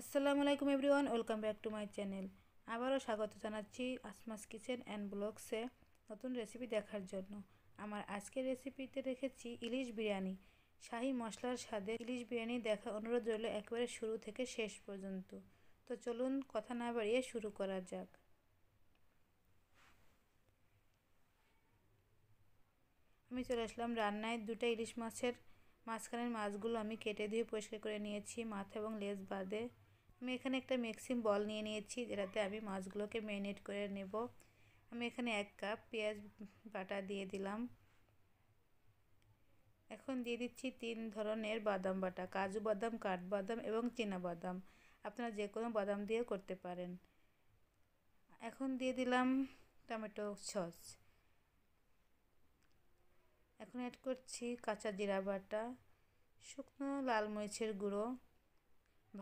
আসসালামু আলাইকুম everyone welcome back to my channel আবারও স্বাগত জানাচ্ছি আসমাস কিচেন অ্যান্ড ব্লগসে নতুন রেসিপি দেখার জন্য আমার আজকের রেসিপিতে রেখেছি ইলিশ বিরিয়ানি শাহি মশলার স্বাদে ইলিশ বিরিয়ানি দেখা অনুরোধ রইল একেবারে শুরু থেকে শেষ পর্যন্ত তো চলুন কথা না বাড়িয়ে শুরু করা যাক আমি চলে আসলাম রান্নায় দুটা ইলিশ মাছের মাঝখানের মাছগুলো আমি কেটে ধুয়ে পরিষ্কার করে নিয়েছি মাথা এবং লেজ বাদে আমি এখানে একটা মিক্সিং বল নিয়ে নিয়েছি যেটাতে আমি মাছগুলোকে ম্যারিনেট করে নেব আমি এখানে এক কাপ পেঁয়াজ বাটা দিয়ে দিলাম এখন দিয়ে দিচ্ছি তিন ধরনের বাদাম বাটা কাজু বাদাম কাঠবাদাম এবং বাদাম আপনারা যে কোনো বাদাম দিয়ে করতে পারেন এখন দিয়ে দিলাম টমেটো সস এখন অ্যাড করছি কাঁচা জিরা বাটা শুকনো লাল মরিচের গুঁড়ো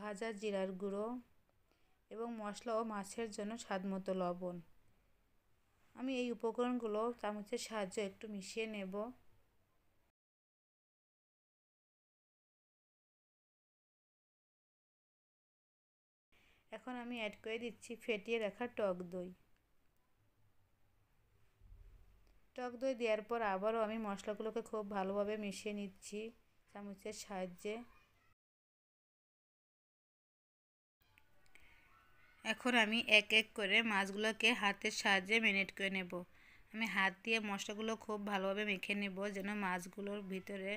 ভাজা জিরার গুঁড়ো এবং মশলা ও মাছের জন্য স্বাদমতো লবণ আমি এই উপকরণগুলো চামচের সাহায্যে একটু মিশিয়ে নেব এখন আমি অ্যাড করে দিচ্ছি ফেটিয়ে রাখা টক দই টক দই দেওয়ার পর আবারও আমি মশলাগুলোকে খুব ভালোভাবে মিশিয়ে নিচ্ছি চামচের সাহায্যে এখন আমি এক এক করে মাছগুলোকে হাতের সাহায্যে মেনেট করে নেব আমি হাত দিয়ে মশলাগুলো খুব ভালোভাবে মেখে নেব যেন মাছগুলোর ভিতরে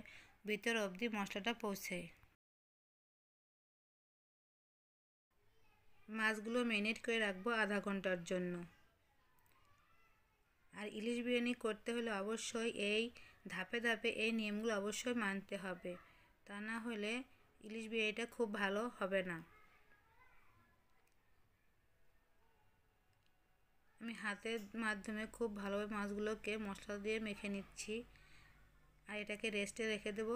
ভিতর অবধি মশলাটা পৌঁছে মাছগুলো মিনিট করে রাখবো আধা ঘন্টার জন্য আর ইলিশ বিরিয়ানি করতে হলে অবশ্যই এই ধাপে ধাপে এই নিয়মগুলো অবশ্যই মানতে হবে তা না হলে ইলিশ বিরিয়ানিটা খুব ভালো হবে না আমি হাতের মাধ্যমে খুব ভালোভাবে মাছগুলোকে মশলা দিয়ে মেখে নিচ্ছি আর এটাকে রেস্টে রেখে দেব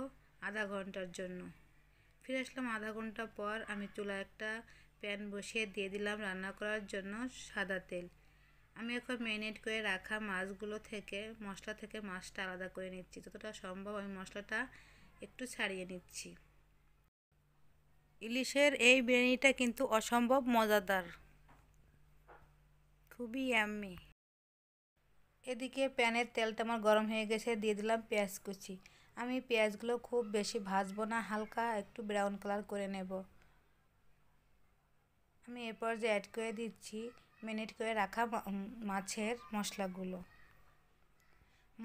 আধা ঘন্টার জন্য ফিরে আসলাম আধা ঘন্টা পর আমি চুলা একটা প্যান বসিয়ে দিয়ে দিলাম রান্না করার জন্য সাদা তেল আমি এখন ম্যারিনেট করে রাখা মাছগুলো থেকে মশলা থেকে মাছটা আলাদা করে নিচ্ছি যতটা সম্ভব আমি মশলাটা একটু ছাড়িয়ে নিচ্ছি ইলিশের এই বিরিয়ানিটা কিন্তু অসম্ভব মজাদার খুবই অ্যাম্মি এদিকে প্যানের তেলটা আমার গরম হয়ে গেছে দিয়ে দিলাম পেঁয়াজ কুচি আমি পেঁয়াজগুলো খুব বেশি ভাজবো না হালকা একটু ব্রাউন কালার করে নেব আমি এরপর যে অ্যাড করে দিচ্ছি মিনিট করে রাখা মাছের মশলাগুলো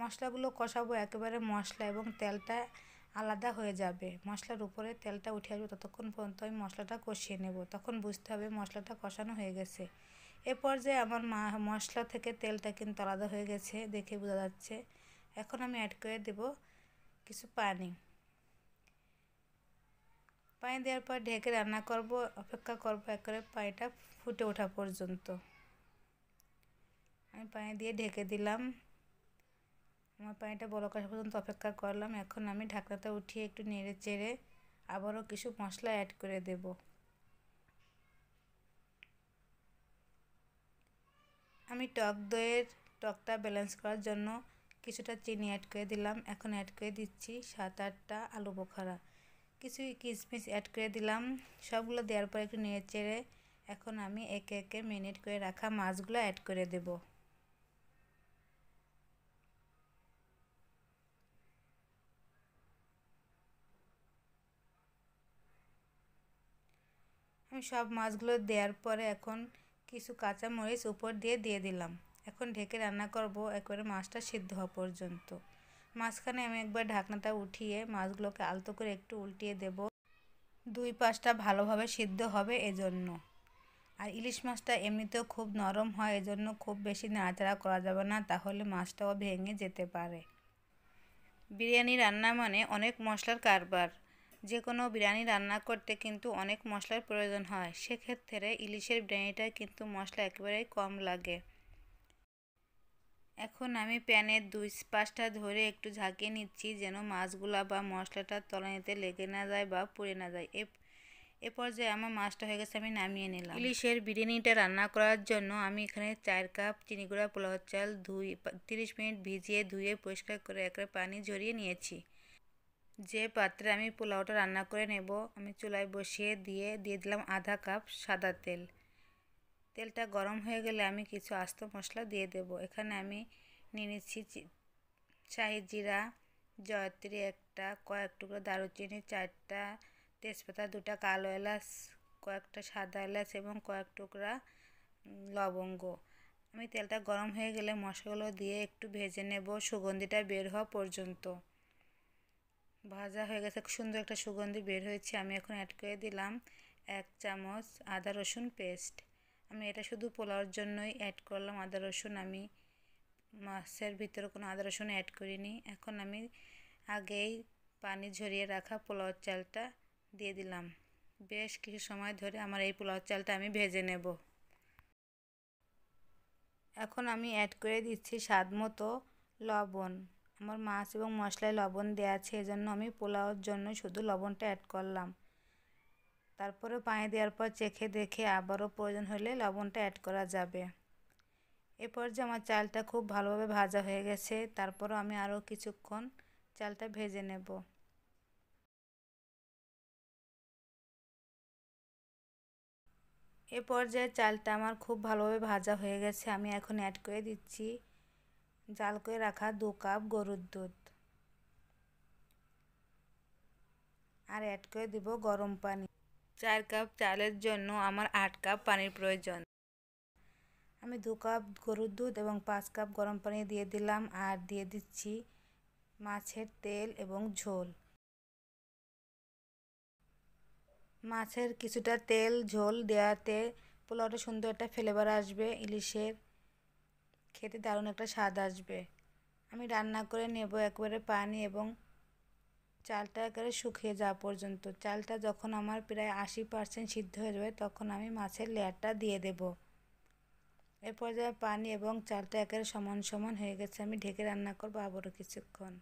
মশলাগুলো কষাবো একেবারে মশলা এবং তেলটা আলাদা হয়ে যাবে মশলার উপরে তেলটা উঠে আসবে ততক্ষণ পর্যন্ত আমি মশলাটা কষিয়ে নেব তখন বুঝতে হবে মশলাটা কষানো হয়ে গেছে এ পর্যায়ে আমার মা মশলা থেকে তেলটা কিন্তু আলাদা হয়ে গেছে দেখে বোঝা যাচ্ছে এখন আমি অ্যাড করে দেব কিছু পানি পানি দেওয়ার পর ঢেকে রান্না করব অপেক্ষা করবো করে পানিটা ফুটে ওঠা পর্যন্ত আমি পানি দিয়ে ঢেকে দিলাম আমার পানিটা বড় করা পর্যন্ত অপেক্ষা করলাম এখন আমি ঢাকনাটা উঠিয়ে একটু নেড়ে চেড়ে আবারও কিছু মশলা অ্যাড করে দেবো আমি টক দইয়ের টকটা ব্যালেন্স করার জন্য কিছুটা চিনি অ্যাড করে দিলাম এখন অ্যাড করে দিচ্ছি সাত আটটা আলু বোখারা কিছু কিশমিশ অ্যাড করে দিলাম সবগুলো দেওয়ার পর একটু নেড়ে চেড়ে এখন আমি একে একে মিনিট করে রাখা মাছগুলো অ্যাড করে দেব আমি সব মাছগুলো দেওয়ার পরে এখন কিছু কাঁচামরিচ উপর দিয়ে দিয়ে দিলাম এখন ঢেকে রান্না করব একবারে মাছটা সিদ্ধ হওয়া পর্যন্ত মাঝখানে আমি একবার ঢাকনাটা উঠিয়ে মাছগুলোকে আলতো করে একটু উল্টিয়ে দেব দুই পাশটা ভালোভাবে সিদ্ধ হবে এজন্য আর ইলিশ মাছটা এমনিতেও খুব নরম হয় এজন্য খুব বেশি নাড়াচাড়া করা যাবে না তাহলে মাছটাও ভেঙে যেতে পারে বিরিয়ানি রান্না মানে অনেক মশলার কারবার যে কোনো বিরিয়ানি রান্না করতে কিন্তু অনেক মশলার প্রয়োজন হয় সেক্ষেত্রে ইলিশের বিরিয়ানিটা কিন্তু মশলা একেবারেই কম লাগে এখন আমি প্যানে দুই পাঁচটা ধরে একটু ঝাঁকিয়ে নিচ্ছি যেন মাছগুলা বা মশলাটা তলানিতে লেগে না যায় বা পুড়ে না যায় এ পর্যায়ে আমার মাছটা হয়ে গেছে আমি নামিয়ে নিলাম ইলিশের বিরিয়ানিটা রান্না করার জন্য আমি এখানে চার কাপ চিনিগুড়া পোলাও চাল ধুই তিরিশ মিনিট ভিজিয়ে ধুয়ে পরিষ্কার করে একটা পানি ঝরিয়ে নিয়েছি যে পাত্রে আমি পোলাওটা রান্না করে নেব আমি চুলায় বসিয়ে দিয়ে দিয়ে দিলাম আধা কাপ সাদা তেল তেলটা গরম হয়ে গেলে আমি কিছু আস্ত মশলা দিয়ে দেব এখানে আমি নিয়ে নিচ্ছি শাহি জিরা জয়ত্রী একটা কয়েক টুকরো দারুচিনি চারটা তেজপাতা দুটা কালো এলাচ কয়েকটা সাদা এলাচ এবং কয়েক টুকরা লবঙ্গ আমি তেলটা গরম হয়ে গেলে মশলাগুলো দিয়ে একটু ভেজে নেব সুগন্ধিটা বের হওয়া পর্যন্ত ভাজা হয়ে গেছে সুন্দর একটা সুগন্ধি বের হয়েছে আমি এখন অ্যাড করে দিলাম এক চামচ আদা রসুন পেস্ট আমি এটা শুধু পোলাওর জন্যই অ্যাড করলাম আদা রসুন আমি মাছের ভিতরে কোনো আদা রসুন অ্যাড করিনি এখন আমি আগেই পানি ঝরিয়ে রাখা পোলাওর চালটা দিয়ে দিলাম বেশ কিছু সময় ধরে আমার এই পোলাওর চালটা আমি ভেজে নেব এখন আমি অ্যাড করে দিচ্ছি স্বাদ মতো লবণ আমার মাছ এবং মশলায় লবণ দেওয়া আছে এজন্য আমি পোলাওর জন্য শুধু লবণটা অ্যাড করলাম তারপরে পানি দেওয়ার পর চেখে দেখে আবারও প্রয়োজন হলে লবণটা অ্যাড করা যাবে এরপর যে আমার চালটা খুব ভালোভাবে ভাজা হয়ে গেছে তারপরও আমি আরও কিছুক্ষণ চালটা ভেজে নেব এ পর্যায়ে চালটা আমার খুব ভালোভাবে ভাজা হয়ে গেছে আমি এখন অ্যাড করে দিচ্ছি জাল করে রাখা দু কাপ গরুর দুধ আর অ্যাড করে দিব গরম পানি চার কাপ চালের জন্য আমার আট কাপ পানির প্রয়োজন আমি দু কাপ গরুর দুধ এবং পাঁচ কাপ গরম পানি দিয়ে দিলাম আর দিয়ে দিচ্ছি মাছের তেল এবং ঝোল মাছের কিছুটা তেল ঝোল দেওয়াতে পোলাওটা সুন্দর একটা ফ্লেভার আসবে ইলিশের খেতে দারুণ একটা স্বাদ আসবে আমি রান্না করে নেব একবারে পানি এবং চালটা একেবারে শুকিয়ে যাওয়া পর্যন্ত চালটা যখন আমার প্রায় আশি পার্সেন্ট সিদ্ধ হয়ে যাবে তখন আমি মাছের লেয়ারটা দিয়ে দেব এরপর যা পানি এবং চালটা একেবারে সমান সমান হয়ে গেছে আমি ঢেকে রান্না করবো আবারও কিছুক্ষণ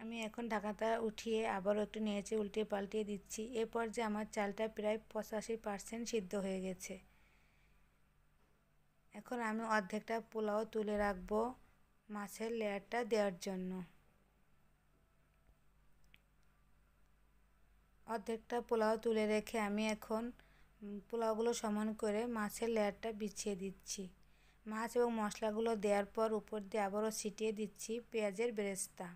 আমি এখন ঢাকাটা উঠিয়ে আবারও একটু নেড়েচে উল্টে পাল্টিয়ে দিচ্ছি এরপর যে আমার চালটা প্রায় পঁচাশি পার্সেন্ট সিদ্ধ হয়ে গেছে এখন আমি অর্ধেকটা পোলাও তুলে রাখবো মাছের লেয়ারটা দেওয়ার জন্য অর্ধেকটা পোলাও তুলে রেখে আমি এখন পোলাওগুলো সমান করে মাছের লেয়ারটা বিছিয়ে দিচ্ছি মাছ এবং মশলাগুলো দেওয়ার পর উপর দিয়ে আবারও ছিটিয়ে দিচ্ছি পেঁয়াজের বেরেস্তা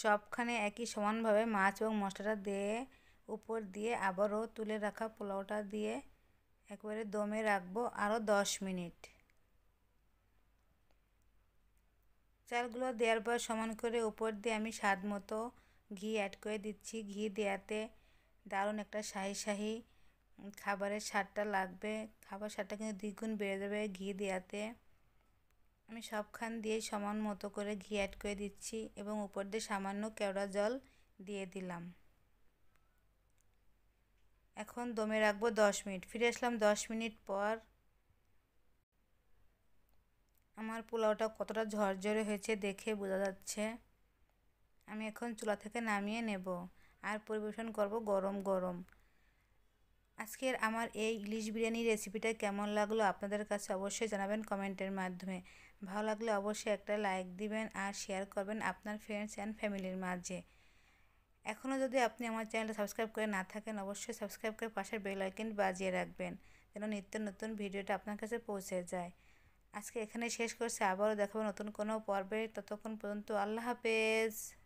সবখানে একই সমানভাবে মাছ এবং মশলাটা দিয়ে উপর দিয়ে আবারও তুলে রাখা পোলাওটা দিয়ে একবারে দমে রাখবো আরও দশ মিনিট চালগুলো দেওয়ার পর সমান করে উপর দিয়ে আমি স্বাদ মতো ঘি অ্যাড করে দিচ্ছি ঘি দেওয়াতে দারুণ একটা শাহি শাহি খাবারের স্বাদটা লাগবে খাবার স্বাদটা কিন্তু দ্বিগুণ বেড়ে যাবে ঘি দেওয়াতে আমি সবখান দিয়ে সমান মতো করে ঘি অ্যাড করে দিচ্ছি এবং উপর দিয়ে সামান্য কেওড়া জল দিয়ে দিলাম এখন দমে রাখবো দশ মিনিট ফিরে আসলাম দশ মিনিট পর আমার পোলাওটা কতটা ঝরঝরে হয়েছে দেখে বোঝা যাচ্ছে আমি এখন চুলা থেকে নামিয়ে নেব আর পরিবেশন করব গরম গরম আজকের আমার এই ইলিশ বিরিয়ানি রেসিপিটা কেমন লাগলো আপনাদের কাছে অবশ্যই জানাবেন কমেন্টের মাধ্যমে ভালো লাগলে অবশ্যই একটা লাইক দিবেন আর শেয়ার করবেন আপনার ফ্রেন্ডস অ্যান্ড ফ্যামিলির মাঝে এখনও যদি আপনি আমার চ্যানেলটা সাবস্ক্রাইব করে না থাকেন অবশ্যই সাবস্ক্রাইব করে পাশের বেলাইকেন বাজিয়ে রাখবেন যেন নিত্য নতুন ভিডিওটা আপনার কাছে পৌঁছে যায় আজকে এখানে শেষ করছে আবারও দেখাবো নতুন কোনো পর্বে ততক্ষণ পর্যন্ত আল্লাহ হাফেজ